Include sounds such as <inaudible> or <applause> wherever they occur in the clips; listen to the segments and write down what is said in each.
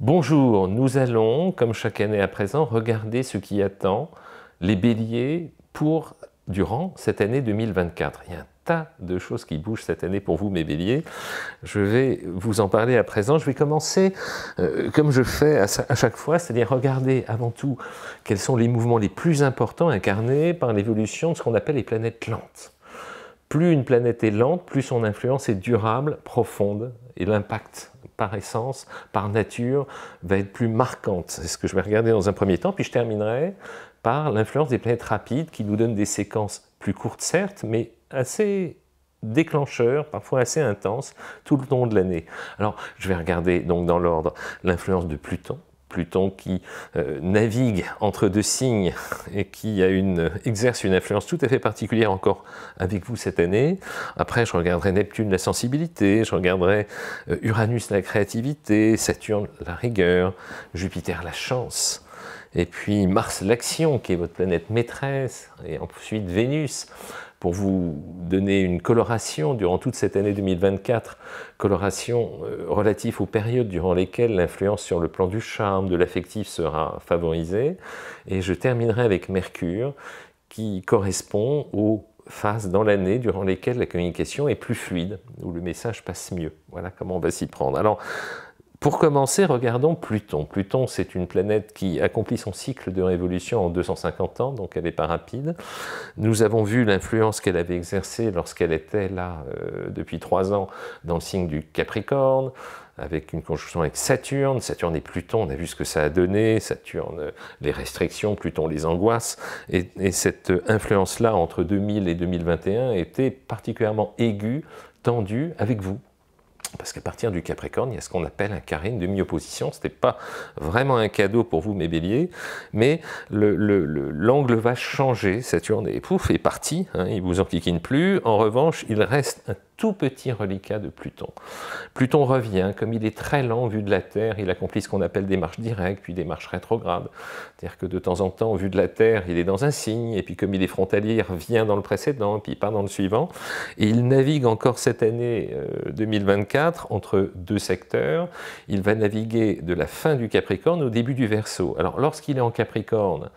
Bonjour, nous allons, comme chaque année à présent, regarder ce qui attend les béliers pour durant cette année 2024. Il y a un tas de choses qui bougent cette année pour vous, mes béliers. Je vais vous en parler à présent. Je vais commencer euh, comme je fais à chaque fois, c'est-à-dire regarder avant tout quels sont les mouvements les plus importants incarnés par l'évolution de ce qu'on appelle les planètes lentes plus une planète est lente, plus son influence est durable, profonde, et l'impact par essence, par nature, va être plus marquante. C'est ce que je vais regarder dans un premier temps, puis je terminerai par l'influence des planètes rapides qui nous donnent des séquences plus courtes certes, mais assez déclencheurs, parfois assez intenses, tout le long de l'année. Alors, je vais regarder donc dans l'ordre l'influence de Pluton, Pluton qui euh, navigue entre deux signes et qui a une, exerce une influence tout à fait particulière encore avec vous cette année. Après, je regarderai Neptune, la sensibilité, je regarderai euh, Uranus, la créativité, Saturne, la rigueur, Jupiter, la chance. Et puis Mars, l'action, qui est votre planète maîtresse, et ensuite Vénus, pour vous donner une coloration durant toute cette année 2024, coloration euh, relative aux périodes durant lesquelles l'influence sur le plan du charme, de l'affectif sera favorisée. Et je terminerai avec Mercure, qui correspond aux phases dans l'année durant lesquelles la communication est plus fluide, où le message passe mieux. Voilà comment on va s'y prendre. Alors, pour commencer, regardons Pluton. Pluton, c'est une planète qui accomplit son cycle de révolution en 250 ans, donc elle n'est pas rapide. Nous avons vu l'influence qu'elle avait exercée lorsqu'elle était là euh, depuis trois ans dans le signe du Capricorne, avec une conjonction avec Saturne, Saturne et Pluton, on a vu ce que ça a donné, Saturne euh, les restrictions, Pluton les angoisses, et, et cette influence-là entre 2000 et 2021 était particulièrement aiguë, tendue avec vous parce qu'à partir du Capricorne, il y a ce qu'on appelle un carré, une demi-opposition. Ce n'était pas vraiment un cadeau pour vous, mes béliers, mais l'angle va changer. Saturne est pouf, est parti, il hein, il vous enquiquine plus. En revanche, il reste un tout petit reliquat de Pluton. Pluton revient, hein, comme il est très lent vu de la Terre, il accomplit ce qu'on appelle des marches directes, puis des marches rétrogrades. C'est-à-dire que de temps en temps, vu de la Terre, il est dans un signe, et puis comme il est frontalier, il revient dans le précédent, puis il part dans le suivant. Et il navigue encore cette année 2024 euh, entre deux secteurs. Il va naviguer de la fin du Capricorne au début du Verseau. Alors lorsqu'il est en Capricorne,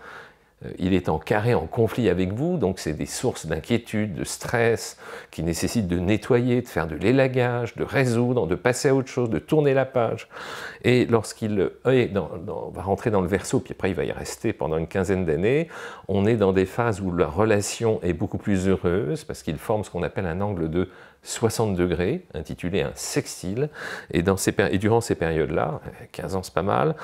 euh, il est en carré, en conflit avec vous, donc c'est des sources d'inquiétude, de stress, qui nécessitent de nettoyer, de faire de l'élagage, de résoudre, de passer à autre chose, de tourner la page. Et lorsqu'il euh, va rentrer dans le verso, puis après il va y rester pendant une quinzaine d'années, on est dans des phases où la relation est beaucoup plus heureuse, parce qu'il forme ce qu'on appelle un angle de 60 degrés, intitulé un sextile, et, dans ces durant ces périodes-là, 15 euh, ans c'est pas mal,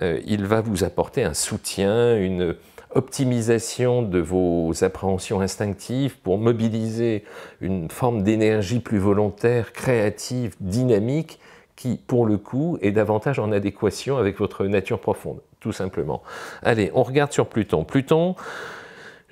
il va vous apporter un soutien, une optimisation de vos appréhensions instinctives pour mobiliser une forme d'énergie plus volontaire, créative, dynamique, qui, pour le coup, est davantage en adéquation avec votre nature profonde, tout simplement. Allez, on regarde sur Pluton. Pluton,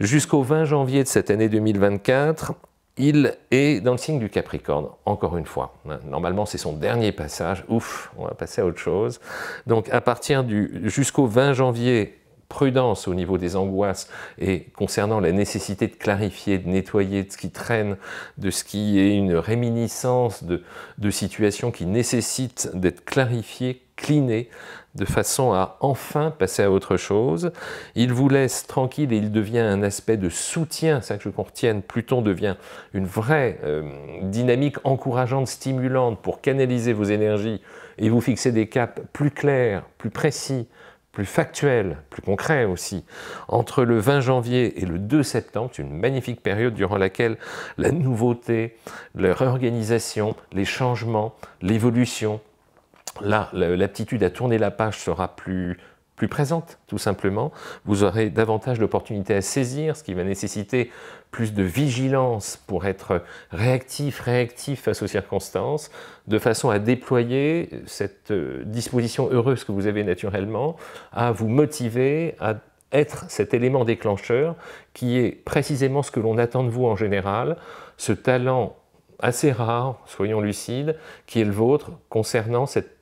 jusqu'au 20 janvier de cette année 2024, il est dans le signe du Capricorne, encore une fois. Normalement, c'est son dernier passage. Ouf, on va passer à autre chose. Donc, à partir du jusqu'au 20 janvier prudence au niveau des angoisses et concernant la nécessité de clarifier, de nettoyer de ce qui traîne, de ce qui est une réminiscence de, situations qui nécessitent d'être clarifiées, clinées, de façon à enfin passer à autre chose. Il vous laisse tranquille et il devient un aspect de soutien, ça que je retienne. Pluton devient une vraie euh, dynamique encourageante, stimulante pour canaliser vos énergies et vous fixer des caps plus clairs, plus précis, plus factuel, plus concret aussi, entre le 20 janvier et le 2 septembre, c'est une magnifique période durant laquelle la nouveauté, la réorganisation, les changements, l'évolution, là, l'aptitude à tourner la page sera plus plus présente, tout simplement. Vous aurez davantage d'opportunités à saisir, ce qui va nécessiter plus de vigilance pour être réactif, réactif face aux circonstances, de façon à déployer cette euh, disposition heureuse que vous avez naturellement, à vous motiver, à être cet élément déclencheur qui est précisément ce que l'on attend de vous en général, ce talent assez rare, soyons lucides, qui est le vôtre concernant cette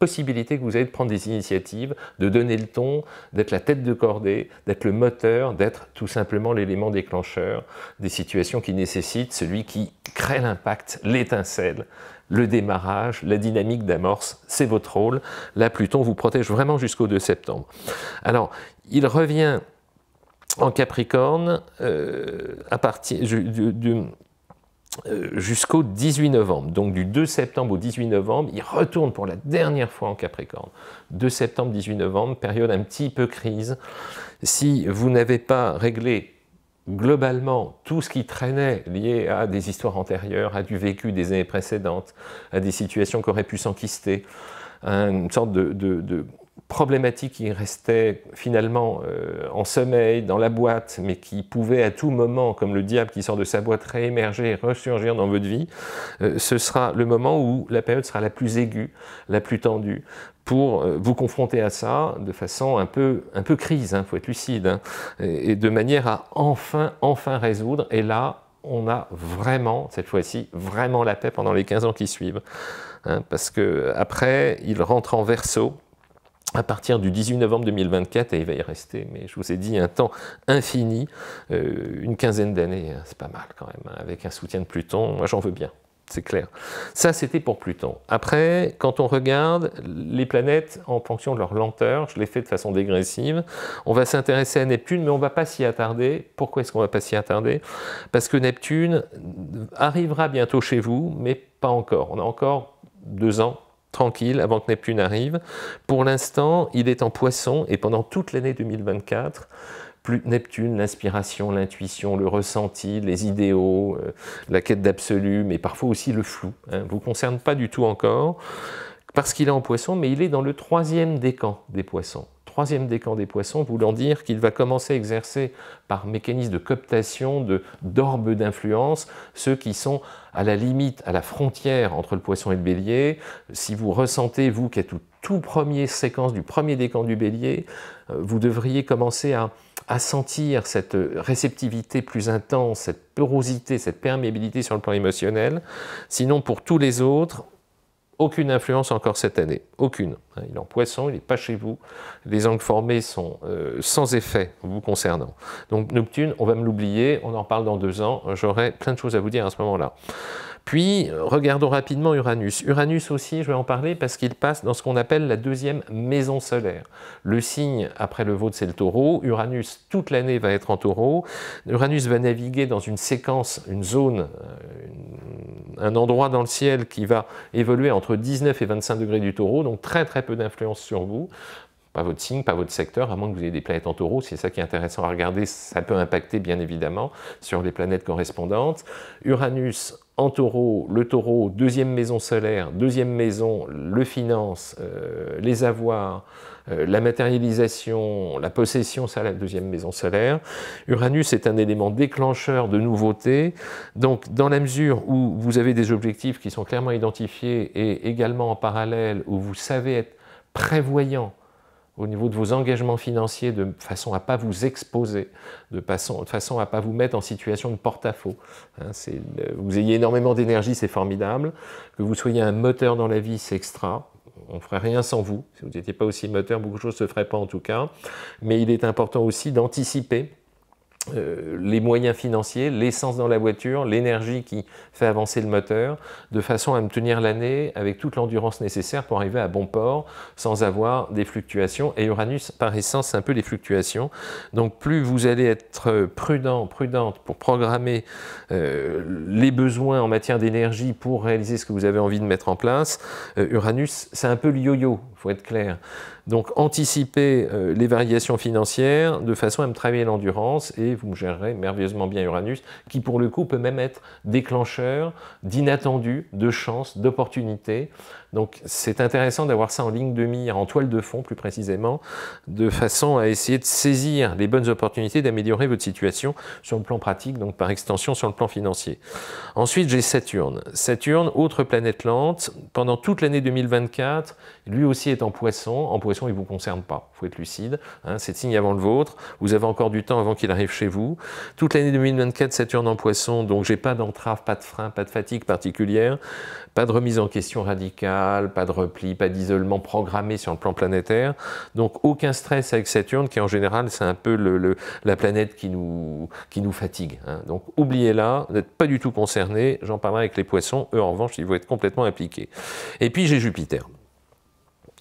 possibilité que vous avez de prendre des initiatives, de donner le ton, d'être la tête de cordée, d'être le moteur, d'être tout simplement l'élément déclencheur des situations qui nécessitent celui qui crée l'impact, l'étincelle, le démarrage, la dynamique d'amorce, c'est votre rôle. la Pluton vous protège vraiment jusqu'au 2 septembre. Alors, il revient en Capricorne euh, à partir du euh, jusqu'au 18 novembre. Donc du 2 septembre au 18 novembre, il retourne pour la dernière fois en Capricorne. 2 septembre, 18 novembre, période un petit peu crise. Si vous n'avez pas réglé globalement tout ce qui traînait lié à des histoires antérieures, à du vécu des années précédentes, à des situations qui auraient pu s'enquister, une sorte de, de, problématique qui restait finalement euh, en sommeil dans la boîte, mais qui pouvait à tout moment, comme le diable qui sort de sa boîte, réémerger, ressurgir dans votre vie, euh, ce sera le moment où la période sera la plus aiguë, la plus tendue, pour euh, vous confronter à ça de façon un peu, un peu crise, il hein, faut être lucide, hein, et, de manière à enfin, enfin résoudre. Et là, on a vraiment, cette fois-ci, vraiment la paix pendant les 15 ans qui suivent. Hein, parce que après, il rentre en verso, à partir du 18 novembre 2024, et il va y rester, mais je vous ai dit, un temps infini, euh, une quinzaine d'années, hein, c'est pas mal quand même, hein, avec un soutien de Pluton, moi j'en veux bien, c'est clair. Ça, c'était pour Pluton. Après, quand on regarde les planètes en fonction de leur lenteur, je l'ai fait de façon dégressive, on va s'intéresser à Neptune, mais on ne va pas s'y attarder. Pourquoi est-ce qu'on va pas s'y attarder Parce que Neptune arrivera bientôt chez vous, mais pas encore. On a encore deux ans tranquille avant que Neptune arrive. Pour l'instant, il est en poisson et pendant toute l'année 2024, plus Neptune, l'inspiration, l'intuition, le ressenti, les idéaux, euh, la quête d'absolu, mais parfois aussi le flou, hein, vous concerne pas du tout encore, parce qu'il est en poisson, mais il est dans le troisième décan des poissons troisième décan des poissons, voulant dire qu'il va commencer à exercer par mécanisme de cooptation, d'orbe d'influence, ceux qui sont à la limite, à la frontière entre le poisson et le bélier. Si vous ressentez, vous qui êtes tout, tout premier séquence du premier décan du bélier, euh, vous devriez commencer à, à sentir cette réceptivité plus intense, cette porosité, cette perméabilité sur le plan émotionnel. Sinon, pour tous les autres, aucune influence encore cette année, aucune. Hein, il est en poisson, il n'est pas chez vous. Les angles formés sont euh, sans effet vous concernant. Donc Neptune, on va me l'oublier, on en parle dans deux ans, j'aurai plein de choses à vous dire à ce moment-là. Puis, regardons rapidement Uranus. Uranus aussi, je vais en parler parce qu'il passe dans ce qu'on appelle la deuxième maison solaire. Le signe après le vôtre, c'est le taureau. Uranus, toute l'année, va être en taureau. Uranus va naviguer dans une séquence, une zone, euh, un endroit dans le ciel qui va évoluer entre 19 et 25 degrés du taureau, donc très très peu d'influence sur vous pas votre signe, pas votre secteur, à moins que vous ayez des planètes en taureau, c'est ça qui est intéressant à regarder, ça peut impacter bien évidemment sur les planètes correspondantes. Uranus en taureau, le taureau, deuxième maison solaire, deuxième maison, le finance, euh, les avoirs, euh, la matérialisation, la possession, ça la deuxième maison solaire. Uranus est un élément déclencheur de nouveautés, donc dans la mesure où vous avez des objectifs qui sont clairement identifiés et également en parallèle où vous savez être prévoyant au niveau de vos engagements financiers de façon à ne pas vous exposer, de façon, de façon à ne pas vous mettre en situation de porte-à-faux. Hein. Euh, vous ayez énormément d'énergie, c'est formidable. Que vous soyez un moteur dans la vie, c'est extra. On ne ferait rien sans vous. Si vous n'étiez pas aussi moteur, beaucoup de choses ne se feraient pas en tout cas. Mais il est important aussi d'anticiper euh, les moyens financiers, l'essence dans la voiture, l'énergie qui fait avancer le moteur, de façon à me tenir l'année avec toute l'endurance nécessaire pour arriver à bon port sans avoir des fluctuations. Et Uranus, par essence, c'est un peu les fluctuations. Donc plus vous allez être prudent, prudente pour programmer euh, les besoins en matière d'énergie pour réaliser ce que vous avez envie de mettre en place, euh, Uranus, c'est un peu le yo-yo, il faut être clair. Donc anticiper les variations financières de façon à me travailler l'endurance et vous me gérerez merveilleusement bien Uranus, qui pour le coup peut même être déclencheur d'inattendus, de chances, d'opportunités, donc c'est intéressant d'avoir ça en ligne de mire, en toile de fond plus précisément, de façon à essayer de saisir les bonnes opportunités d'améliorer votre situation sur le plan pratique, donc par extension sur le plan financier. Ensuite, j'ai Saturne. Saturne, autre planète lente, pendant toute l'année 2024, lui aussi est en poisson. En poisson, il ne vous concerne pas, il faut être lucide. Hein, c'est signe avant le vôtre, vous avez encore du temps avant qu'il arrive chez vous. Toute l'année 2024, Saturne en poisson, donc j'ai pas d'entrave, pas de frein, pas de fatigue particulière. Pas de remise en question radicale, pas de repli, pas d'isolement programmé sur le plan planétaire. Donc aucun stress avec Saturne, qui en général, c'est un peu le, la planète qui nous, qui nous fatigue. Hein. Donc oubliez-la, n'êtes pas du tout concerné. J'en parlerai avec les poissons. Eux, en revanche, ils vont être complètement impliqués. Et puis j'ai Jupiter.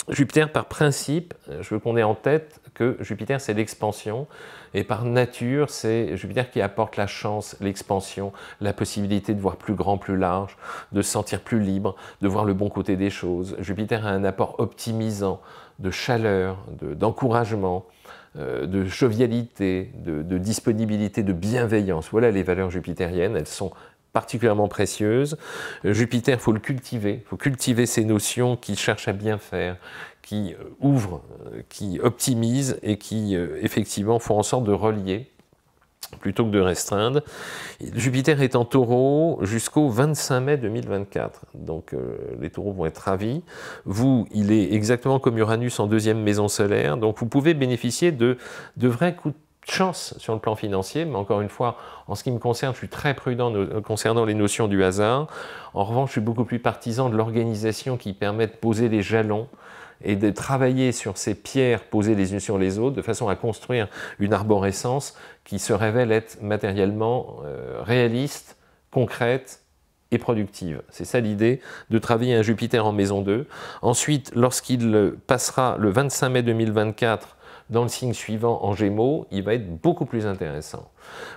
Jupiter, par principe, euh, je veux qu'on ait en tête que Jupiter, c'est l'expansion, et par nature, c'est Jupiter qui apporte la chance, l'expansion, la possibilité de voir plus grand, plus large, de se sentir plus libre, de voir le bon côté des choses. Jupiter a un apport optimisant de chaleur, d'encouragement, euh, de, jovialité, de, de disponibilité, de bienveillance. Voilà les valeurs jupitériennes, elles sont particulièrement précieuse. Euh, Jupiter, il faut le cultiver, il faut cultiver ces notions qui cherchent à bien faire, qui euh, ouvrent, euh, qui optimisent et qui, effectivement, font en sorte de relier plutôt que de restreindre. Jupiter est en taureau jusqu'au 25 mai 2024, donc les taureaux vont être ravis. Vous, il est exactement comme Uranus en deuxième maison solaire, donc vous pouvez bénéficier de, de vrais coups de chance sur le plan financier, mais encore une fois, en ce qui me concerne, je suis très prudent euh, concernant les notions du hasard. En revanche, je suis beaucoup plus partisan de l'organisation qui permet de poser les jalons et de travailler sur ces pierres posées les unes sur les autres de façon à construire une arborescence qui se révèle être matériellement euh, réaliste, concrète et productive. C'est ça l'idée de travailler un Jupiter en maison 2. Ensuite, lorsqu'il passera le 25 mai 2024 dans le signe suivant en Gémeaux, il va être beaucoup plus intéressant.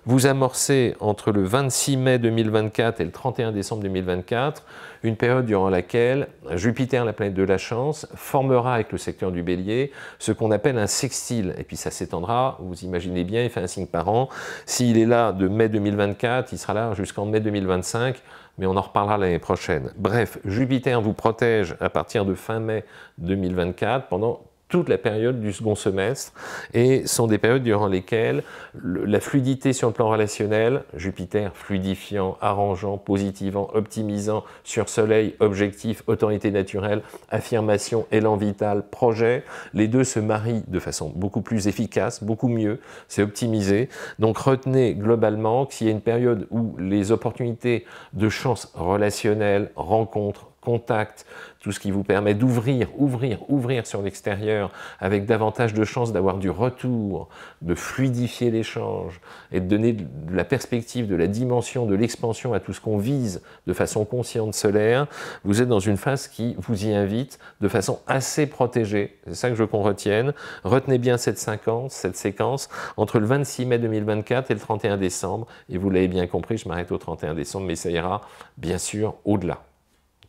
Vous amorcez entre le 26 mai 2024 et le 31 décembre 2024 une période durant laquelle Jupiter, la planète de la chance, formera avec le secteur du bélier ce qu'on appelle un sextile. Et puis ça s'étendra, vous imaginez bien, il fait un signe par an. S'il est là de mai 2024, il sera là jusqu'en mai 2025 mais on en reparlera l'année prochaine. Bref, Jupiter vous protège à partir de fin mai 2024 pendant toute la période du second semestre et sont des périodes durant lesquelles la fluidité sur le plan relationnel, Jupiter fluidifiant, arrangeant, positivant, optimisant, sur Soleil, objectif, autorité naturelle, affirmation, élan vital, projet, les deux se marient de façon beaucoup plus efficace, beaucoup mieux, c'est optimisé. Donc retenez globalement qu'il y a une période où les opportunités de chance relationnelle, rencontrent, contact, tout ce qui vous permet d'ouvrir, ouvrir, ouvrir sur l'extérieur avec davantage de chances d'avoir du retour, de fluidifier l'échange et de donner de la perspective, de la dimension, de l'expansion à tout ce qu'on vise de façon consciente solaire, vous êtes dans une phase qui vous y invite de façon assez protégée. C'est ça que je veux qu'on retienne. Retenez bien cette séquence, cette séquence entre le 26 mai 2024 et le 31 décembre. Et vous l'avez bien compris, je m'arrête au 31 décembre, mais ça ira bien sûr au-delà.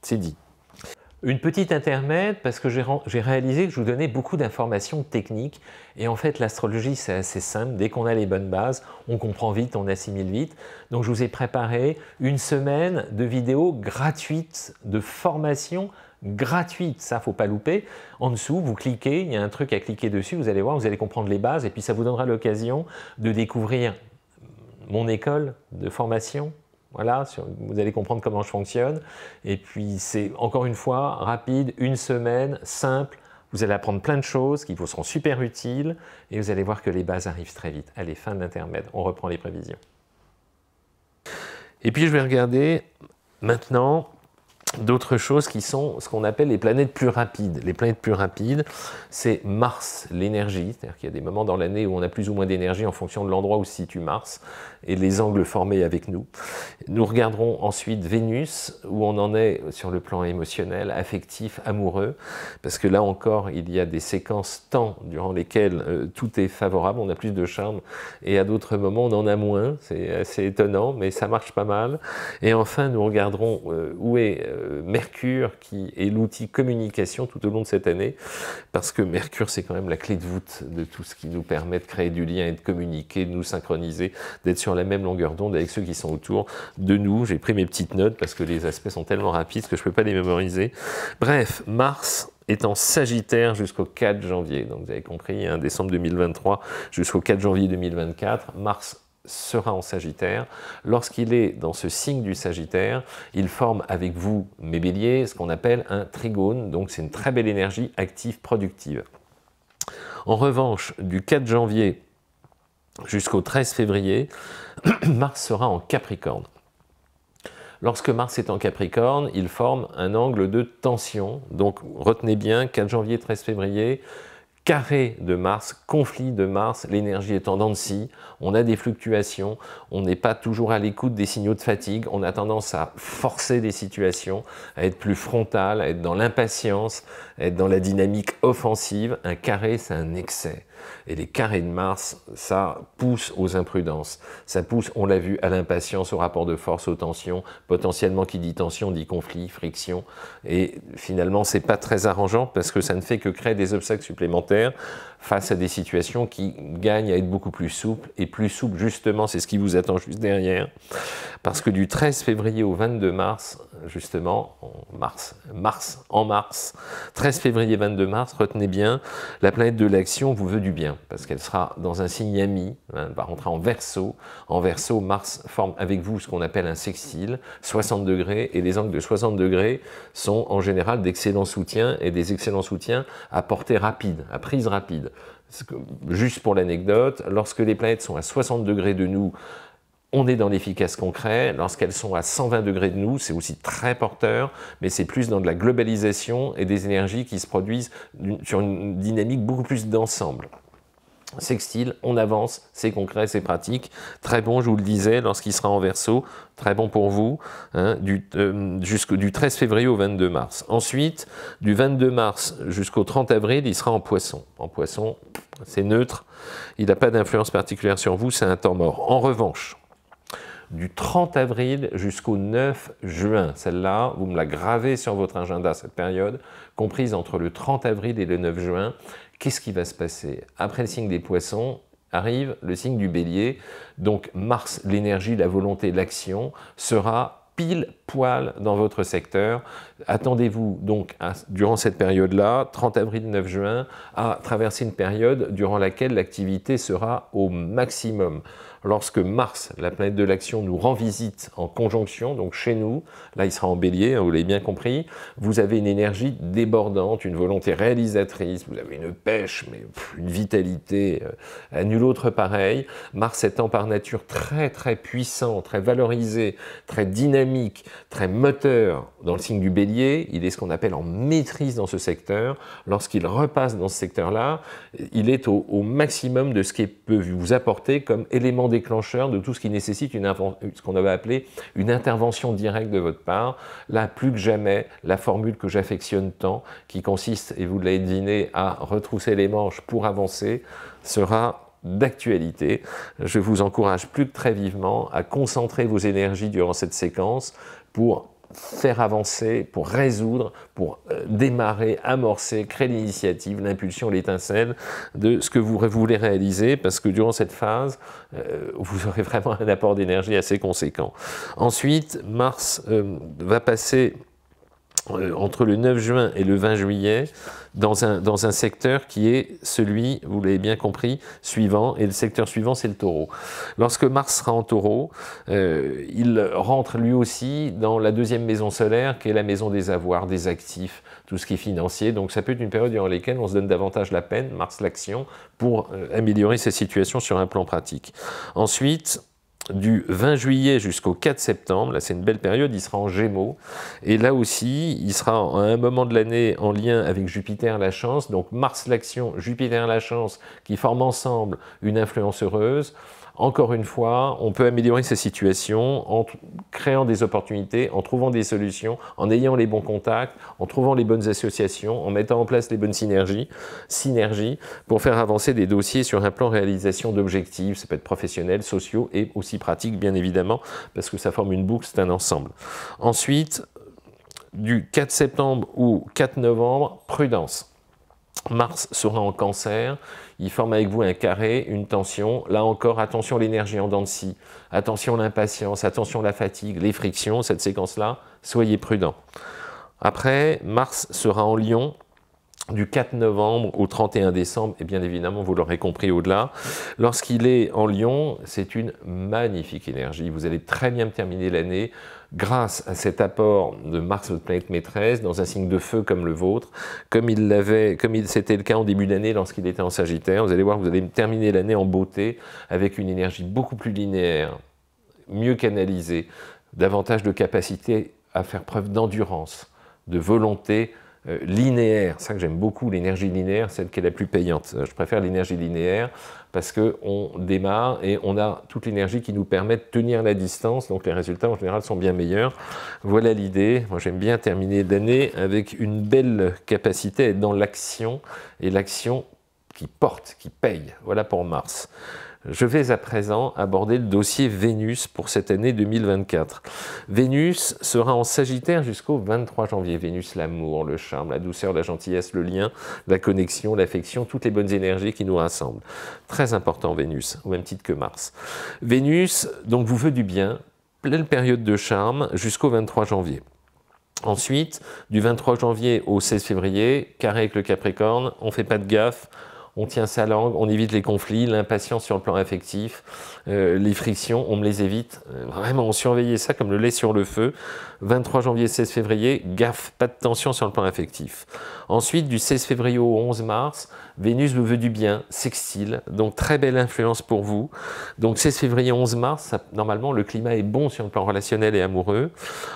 C'est dit. Une petite intermède parce que j'ai réalisé que je vous donnais beaucoup d'informations techniques et en fait l'astrologie c'est assez simple, dès qu'on a les bonnes bases, on comprend vite, on assimile vite. Donc je vous ai préparé une semaine de vidéos gratuites, de formation gratuite, ça faut pas louper. En dessous, vous cliquez, il y a un truc à cliquer dessus, vous allez voir, vous allez comprendre les bases et puis ça vous donnera l'occasion de découvrir mon école de formation, voilà, vous allez comprendre comment je fonctionne. Et puis c'est encore une fois rapide, une semaine, simple. Vous allez apprendre plein de choses qui vous seront super utiles et vous allez voir que les bases arrivent très vite. Allez, fin de l'intermède, on reprend les prévisions. Et puis je vais regarder maintenant d'autres choses qui sont ce qu'on appelle les planètes plus rapides. Les planètes plus rapides, c'est Mars, l'énergie, c'est-à-dire qu'il y a des moments dans l'année où on a plus ou moins d'énergie en fonction de l'endroit où se situe Mars et les angles formés avec nous. Nous regarderons ensuite Vénus, où on en est sur le plan émotionnel, affectif, amoureux, parce que là encore, il y a des séquences temps durant lesquelles euh, tout est favorable, on a plus de charme, et à d'autres moments, on en a moins, c'est assez étonnant, mais ça marche pas mal. Et enfin, nous regarderons euh, où est... Euh, euh, Mercure, qui est l'outil communication tout au long de cette année, parce que Mercure, c'est quand même la clé de voûte de tout ce qui nous permet de créer du lien et de communiquer, de nous synchroniser, d'être sur la même longueur d'onde avec ceux qui sont autour de nous. J'ai pris mes petites notes parce que les aspects sont tellement rapides que je ne peux pas les mémoriser. Bref, Mars, est en Sagittaire jusqu'au 4 janvier. Donc vous avez compris, un hein, décembre 2023 jusqu'au 4 janvier 2024. Mars sera en Sagittaire. Lorsqu'il est dans ce signe du Sagittaire, il forme avec vous, mes béliers, ce qu'on appelle un trigone, donc c'est une très belle énergie active, productive. En revanche, du 4 janvier jusqu'au 13 février, <clears throat> Mars sera en Capricorne. Lorsque Mars est en Capricorne, il forme un angle de tension. Donc retenez bien, 4 janvier, 13 février, carré de Mars, conflit de Mars, l'énergie est en scie, on a des fluctuations, on n'est pas toujours à l'écoute des signaux de fatigue, on a tendance à forcer des situations, à être plus frontal, à être dans l'impatience, à être dans la dynamique offensive. Un carré, c'est un excès. Et les carrés de Mars, ça pousse aux imprudences. Ça pousse, on l'a vu, à l'impatience, au rapport de force, aux tensions. Potentiellement, qui dit tension dit conflit, friction. Et finalement, c'est pas très arrangeant parce que ça ne fait que créer des obstacles supplémentaires face à des situations qui gagnent à être beaucoup plus souples. Et plus souples, justement, c'est ce qui vous attend juste derrière. Parce que du 13 février au 22 mars, justement, en mars, mars, en mars, 13 février, 22 mars, retenez bien, la planète de l'action vous veut du bien, parce qu'elle sera dans un signe ami, hein, elle va rentrer en verso. En verso, Mars forme avec vous ce qu'on appelle un sextile, 60 degrés, et les angles de 60 degrés sont en général d'excellents soutiens, et des excellents soutiens à portée rapide, à prise rapide. Juste pour l'anecdote, lorsque les planètes sont à 60 degrés de nous, on est dans l'efficace concret. Lorsqu'elles sont à 120 degrés de nous, c'est aussi très porteur, mais c'est plus dans de la globalisation et des énergies qui se produisent sur une dynamique beaucoup plus d'ensemble. Sextile, on avance, c'est concret, c'est pratique. Très bon, je vous le disais, lorsqu'il sera en verso, très bon pour vous, hein, du, euh, jusqu'au du 13 février au 22 mars. Ensuite, du 22 mars jusqu'au 30 avril, il sera en poisson. En poisson, c'est neutre, il n'a pas d'influence particulière sur vous, c'est un temps mort. En revanche, du 30 avril jusqu'au 9 juin. Celle-là, vous me la gravez sur votre agenda, cette période, comprise entre le 30 avril et le 9 juin. Qu'est-ce qui va se passer Après le signe des poissons, arrive le signe du bélier. Donc Mars, l'énergie, la volonté, l'action, sera pile dans votre secteur. Attendez-vous donc, durant cette période-là, 30 avril-9 juin, à traverser une période durant laquelle l'activité sera au maximum. Lorsque Mars, la planète de l'action, nous rend visite en conjonction, donc chez nous, là il sera en bélier, hein, vous l'avez bien compris, vous avez une énergie débordante, une volonté réalisatrice, vous avez une pêche, mais une vitalité euh, à nul autre pareil. Mars étant par nature très très puissant, très valorisé, très dynamique, très moteur dans le signe du bélier, il est ce qu'on appelle en maîtrise dans ce secteur. Lorsqu'il repasse dans ce secteur-là, il est au, maximum de ce qu'il peut vous apporter comme élément déclencheur de tout ce qui nécessite ce qu'on avait appelé une intervention directe de votre part. Là, plus que jamais, la formule que j'affectionne tant, qui consiste, et vous l'avez deviné, à retrousser les manches pour avancer, sera d'actualité. Je vous encourage plus que très vivement à concentrer vos énergies durant cette séquence pour faire avancer, pour résoudre, pour euh, démarrer, amorcer, créer l'initiative, l'impulsion, l'étincelle de ce que vous voulez réaliser, parce que durant cette phase, euh, vous aurez <laughs> vraiment un apport d'énergie assez conséquent. Ensuite, Mars euh, va passer euh, entre le 9 juin et le 20 juillet dans un, dans un secteur qui est celui, vous l'avez bien compris, suivant, et le secteur suivant c'est le taureau. Lorsque Mars sera en taureau, euh, il rentre lui aussi dans la deuxième maison solaire qui est la maison des avoirs, des actifs, tout ce qui est financier. Donc ça peut être une période durant laquelle on se donne davantage la peine, Mars l'action, pour euh, améliorer sa situation sur un plan pratique. Ensuite, du 20 juillet jusqu'au 4 septembre, là c'est une belle période, il sera en Gémeaux, et là aussi il sera à un moment de l'année en lien avec Jupiter la chance, donc Mars l'action, Jupiter la chance, qui forment ensemble une influence heureuse, encore une fois, on peut améliorer ces situations en créant des opportunités, en trouvant des solutions, en ayant les bons contacts, en trouvant les bonnes associations, en mettant en place les bonnes synergies, synergies pour faire avancer des dossiers sur un plan réalisation d'objectifs, ça peut être professionnel, sociaux et aussi pratique bien évidemment, parce que ça forme une boucle, c'est un ensemble. Ensuite, du 4 septembre au 4 novembre, prudence. Mars sera en cancer, il forme avec vous un carré, une tension. Là encore, attention l'énergie en dents de scie, attention l'impatience, attention la fatigue, les frictions, cette séquence-là, soyez prudents. Après, Mars sera en Lion du 4 novembre au 31 décembre, et bien évidemment, vous l'aurez compris au-delà. Lorsqu'il est en Lion, c'est une magnifique énergie. Vous allez très bien terminer l'année grâce à cet apport de Mars votre planète maîtresse, dans un signe de feu comme le vôtre, comme il l'avait, comme c'était le cas en début d'année lorsqu'il était en Sagittaire. Vous allez voir, vous allez terminer l'année en beauté avec une énergie beaucoup plus linéaire, mieux canalisée, davantage de capacité à faire preuve d'endurance, de volonté, euh, linéaire, ça que j'aime beaucoup, l'énergie linéaire, celle qui est la plus payante. Euh, je préfère l'énergie linéaire parce qu'on démarre et on a toute l'énergie qui nous permet de tenir la distance, donc les résultats en général sont bien meilleurs. Voilà l'idée, moi j'aime bien terminer l'année avec une belle capacité à être dans l'action, et l'action qui porte, qui paye. Voilà pour Mars. Je vais à présent aborder le dossier Vénus pour cette année 2024. Vénus sera en Sagittaire jusqu'au 23 janvier. Vénus, l'amour, le charme, la douceur, la gentillesse, le lien, la connexion, l'affection, toutes les bonnes énergies qui nous rassemblent. Très important Vénus, au même titre que Mars. Vénus, donc, vous veut du bien, pleine période de charme jusqu'au 23 janvier. Ensuite, du 23 janvier au 16 février, carré avec le Capricorne, on fait pas de gaffe, on tient sa langue, on évite les conflits, l'impatience sur le plan affectif, euh, les frictions, on me les évite. Euh, vraiment, on surveillait ça comme le lait sur le feu. 23 janvier, 16 février, gaffe, pas de tension sur le plan affectif. Ensuite, du 16 février au 11 mars, Vénus vous veut du bien, sextile, donc très belle influence pour vous. Donc 16 février, 11 mars, normalement le climat est bon sur le plan relationnel et amoureux.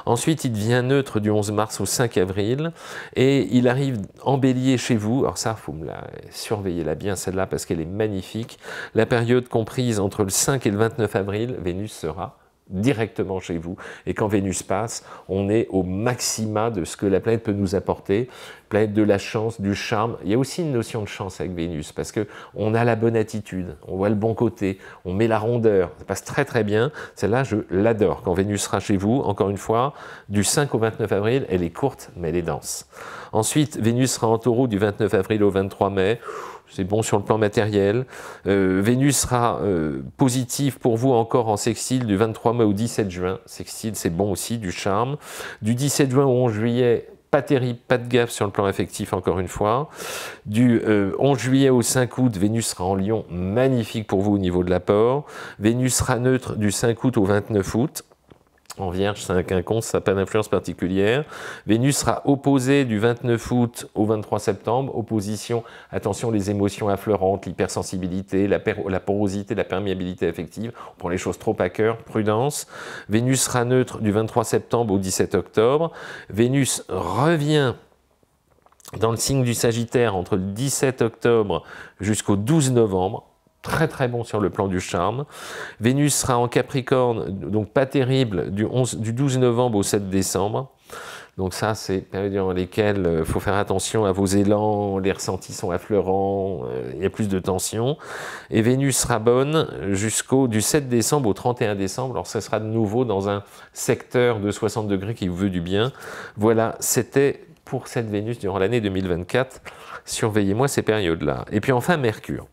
Ensuite, il devient neutre du 11 mars au 5 avril et il arrive en bélier chez vous. Alors ça, faut me la surveiller la bien celle-là parce qu'elle est magnifique. La période comprise entre le 5 et le 29 avril, Vénus sera directement chez vous. Et quand Vénus passe, on est au maxima de ce que la planète peut nous apporter. Planète de la chance, du charme. Il y a aussi une notion de chance avec Vénus parce que on a la bonne attitude, on voit le bon côté, on met la rondeur. Ça passe très très bien. Celle-là, je l'adore. Quand Vénus sera chez vous, encore une fois, du 5 au 29 avril, elle est courte mais elle est dense. Ensuite, Vénus sera en taureau du 29 avril au 23 mai c'est bon sur le plan matériel. Euh, Vénus sera euh, positive pour vous encore en sextile du 23 mai au 17 juin. Sextile, c'est bon aussi, du charme. Du 17 juin au 11 juillet, pas terrible, pas de gaffe sur le plan affectif encore une fois. Du 11 euh, juillet au 5 août, Vénus sera en Lion, magnifique pour vous au niveau de l'apport. Vénus sera neutre du 5 août au 29 août en Vierge, c'est un quinconce, ça n'a pas d'influence particulière. Vénus sera opposée du 29 août au 23 septembre. Opposition, attention, les émotions affleurantes, l'hypersensibilité, la, la, porosité, la perméabilité affective. On prend les choses trop à cœur, prudence. Vénus sera neutre du 23 septembre au 17 octobre. Vénus revient dans le signe du Sagittaire entre le 17 octobre jusqu'au 12 novembre très très bon sur le plan du charme. Vénus sera en Capricorne, donc pas terrible, du, 11, du 12 novembre au 7 décembre. Donc ça, c'est période durant lesquelles euh, faut faire attention à vos élans, les ressentis sont affleurants, euh, il y a plus de tension. Et Vénus sera bonne jusqu'au du 7 décembre au 31 décembre. Alors ça sera de nouveau dans un secteur de 60 degrés qui vous veut du bien. Voilà, c'était pour cette Vénus durant l'année 2024. Surveillez-moi ces périodes-là. Et puis enfin, Mercure.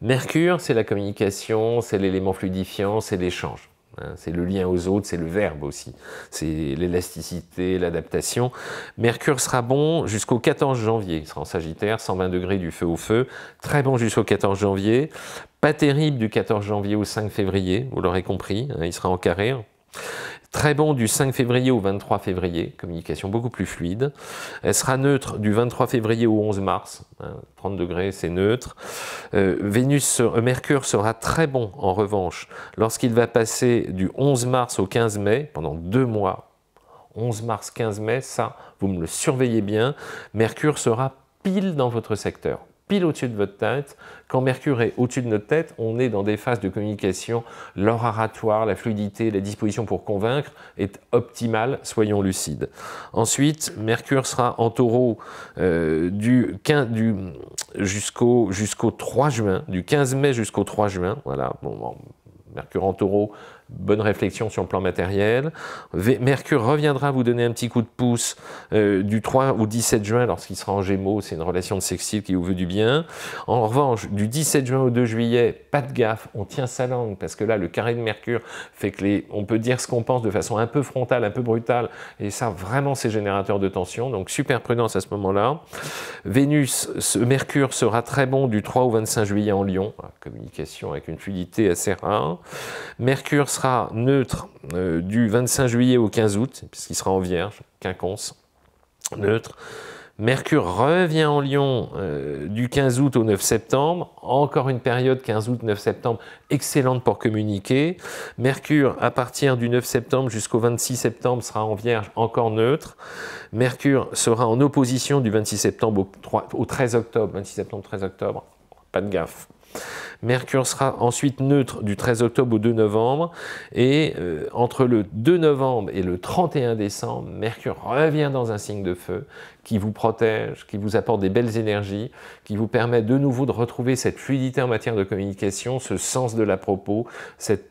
Mercure, c'est la communication, c'est l'élément fluidifiant, c'est l'échange. Hein. C'est le lien aux autres, c'est le verbe aussi. C'est l'élasticité, l'adaptation. Mercure sera bon jusqu'au 14 janvier. Il sera en Sagittaire, 120 degrés du feu au feu. Très bon jusqu'au 14 janvier. Pas terrible du 14 janvier au 5 février, vous l'aurez compris. Hein, il sera en carré. Très bon du 5 février au 23 février, communication beaucoup plus fluide. Elle sera neutre du 23 février au 11 mars, 30 hein, degrés c'est neutre. Euh, Vénus, euh, Mercure sera très bon en revanche lorsqu'il va passer du 11 mars au 15 mai, pendant deux mois. 11 mars, 15 mai, ça, vous me le surveillez bien. Mercure sera pile dans votre secteur pile au-dessus de votre tête. Quand Mercure est au-dessus de notre tête, on est dans des phases de communication. l'or la fluidité, la disposition pour convaincre est optimale, soyons lucides. Ensuite, Mercure sera en taureau euh, du, du jusqu'au 3 juin, du 15 mai jusqu'au 3 juin. Voilà, Mercure en taureau, bonne réflexion sur le plan matériel. Mercure reviendra vous donner un petit coup de pouce euh, du 3 au 17 juin lorsqu'il sera en Gémeaux, c'est une relation de sextile qui vous veut du bien. En revanche, du 17 juin au 2 juillet, pas de gaffe, on tient sa langue parce que là le carré de Mercure fait que les, on peut dire ce qu'on pense de façon un peu frontale, un peu brutale et ça vraiment c'est générateur de tension. Donc super prudence à ce moment-là. Vénus, ce Mercure sera très bon du 3 au 25 juillet en Lyon, communication avec une fluidité assez rare. Mercure sera neutre euh, du 25 juillet au 15 août, puisqu'il sera en vierge, quinconce, neutre. Mercure revient en Lyon euh, du 15 août au 9 septembre, encore une période 15 août-9 septembre excellente pour communiquer. Mercure à partir du 9 septembre jusqu'au 26 septembre sera en Vierge encore neutre. Mercure sera en opposition du 26 septembre au, 3, au 13 octobre, 26 septembre 13 octobre, pas de gaffe. Mercure sera ensuite neutre du 13 octobre au 2 novembre et euh, entre le 2 novembre et le 31 décembre, Mercure revient dans un signe de feu qui vous protège, qui vous apporte des belles énergies, qui vous permet de nouveau de retrouver cette fluidité en matière de communication, ce sens de la propos, cette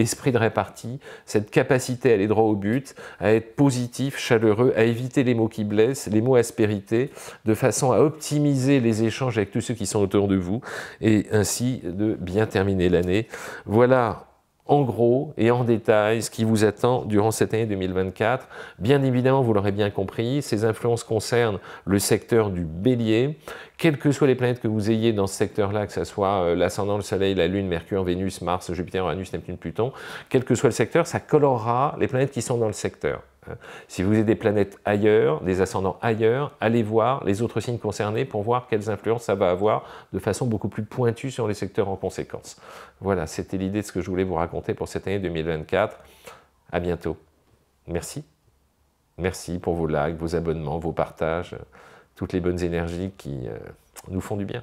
esprit de répartie, cette capacité à aller droit au but, à être positif, chaleureux, à éviter les mots qui blessent, les mots aspérités, de façon à optimiser les échanges avec tous ceux qui sont autour de vous et ainsi de bien terminer l'année. Voilà en gros et en détail ce qui vous attend durant cette année 2024. Bien évidemment, vous l'aurez bien compris, ces influences concernent le secteur du bélier. Quelles que soient les planètes que vous ayez dans ce secteur-là, que ce soit euh, l'ascendant, le Soleil, la Lune, Mercure, Vénus, Mars, Jupiter, Uranus, Neptune, Pluton, quel que soit le secteur, ça colorera les planètes qui sont dans le secteur. Euh, si vous avez des planètes ailleurs, des ascendants ailleurs, allez voir les autres signes concernés pour voir quelles influences ça va avoir de façon beaucoup plus pointue sur les secteurs en conséquence. Voilà, c'était l'idée de ce que je voulais vous raconter pour cette année 2024. À bientôt. Merci. Merci pour vos likes, vos abonnements, vos partages, toutes les bonnes énergies qui euh, nous font du bien